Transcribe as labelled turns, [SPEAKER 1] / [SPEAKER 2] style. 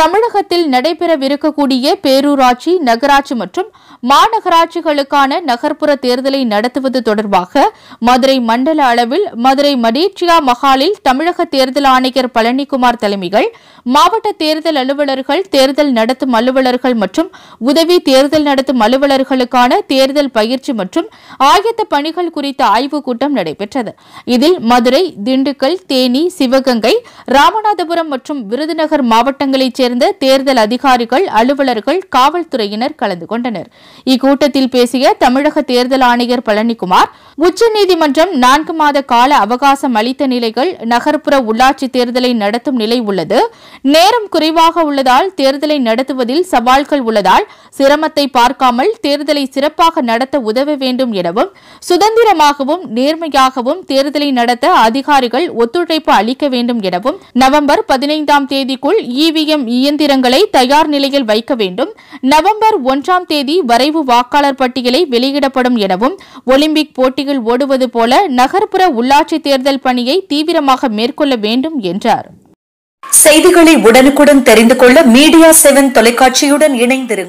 [SPEAKER 1] தமிழகத்தில் நடைபெறவிருக்கக்கூடிய பேரூராட்சி நகராட்சி மற்றும் மாநகராட்சிகளுக்கான நகர்ப்புற தேர்தலை நடத்துவது தொடர்பாக மதுரை மண்டல அளவில் மதுரை மடீட்சியா மஹாலில் தமிழக தேர்தல் ஆணையர் பழனிக்குமார் தலைமைகள் மாவட்ட தேர்தல் அலுவலர்கள் தேர்தல் நடத்தும் அலுவலர்கள் மற்றும் உதவி தேர்தல் நடத்தும் அலுவலர்களுக்கான தேர்தல் பயிற்சி மற்றும் ஆயத்த பணிகள் குறித்த ஆய்வுக் கூட்டம் நடைபெற்றது இதில் மதுரை திண்டுக்கல் தேனி சிவகங்கை ராமநாதபுரம் மற்றும் விருதுநகர் மாவட்டங்களைச் சேர்ந்த சேர்ந்த தேர்தல் அதிகாரிகள் அலுவலர்கள் காவல்துறையினர் கலந்து கொண்டனர் இக்கூட்டத்தில் பேசிய தமிழக தேர்தல் ஆணையர் பழனிக்குமார் உச்சநீதிமன்றம் நான்கு மாத கால அவகாசம் அளித்த நிலைகள் நகர்ப்புற உள்ளாட்சி தேர்தலை நடத்தும் நிலை உள்ளது நேரம் குறைவாக உள்ளதால் தேர்தலை நடத்துவதில் சவால்கள் உள்ளதால் சிரமத்தை பார்க்காமல் தேர்தலை சிறப்பாக நடத்த உதவ வேண்டும் எனவும் சுதந்திரமாகவும் நேர்மையாகவும் தேர்தலை நடத்த அதிகாரிகள் ஒத்துழைப்பு அளிக்க வேண்டும் எனவும் நவம்பர் பதினைந்தாம் தேதிக்குள் இவிஎம் இ இயந்திரங்களை தயார் நிலையில் வைக்க வேண்டும் நவம்பர் ஒன்றாம் தேதி வரைவு வாக்காளர் பட்டியலை வெளியிடப்படும் எனவும் ஒலிம்பிக் போட்டிகள் ஓடுவது போல நகர்ப்புற உள்ளாட்சி தேர்தல் பணியை தீவிரமாக மேற்கொள்ள வேண்டும் என்றார் செய்திகளை உடனுக்குடன் தெரிந்து கொள்ள மீடியா செவன் தொலைக்காட்சியுடன் இணைந்திருங்கள்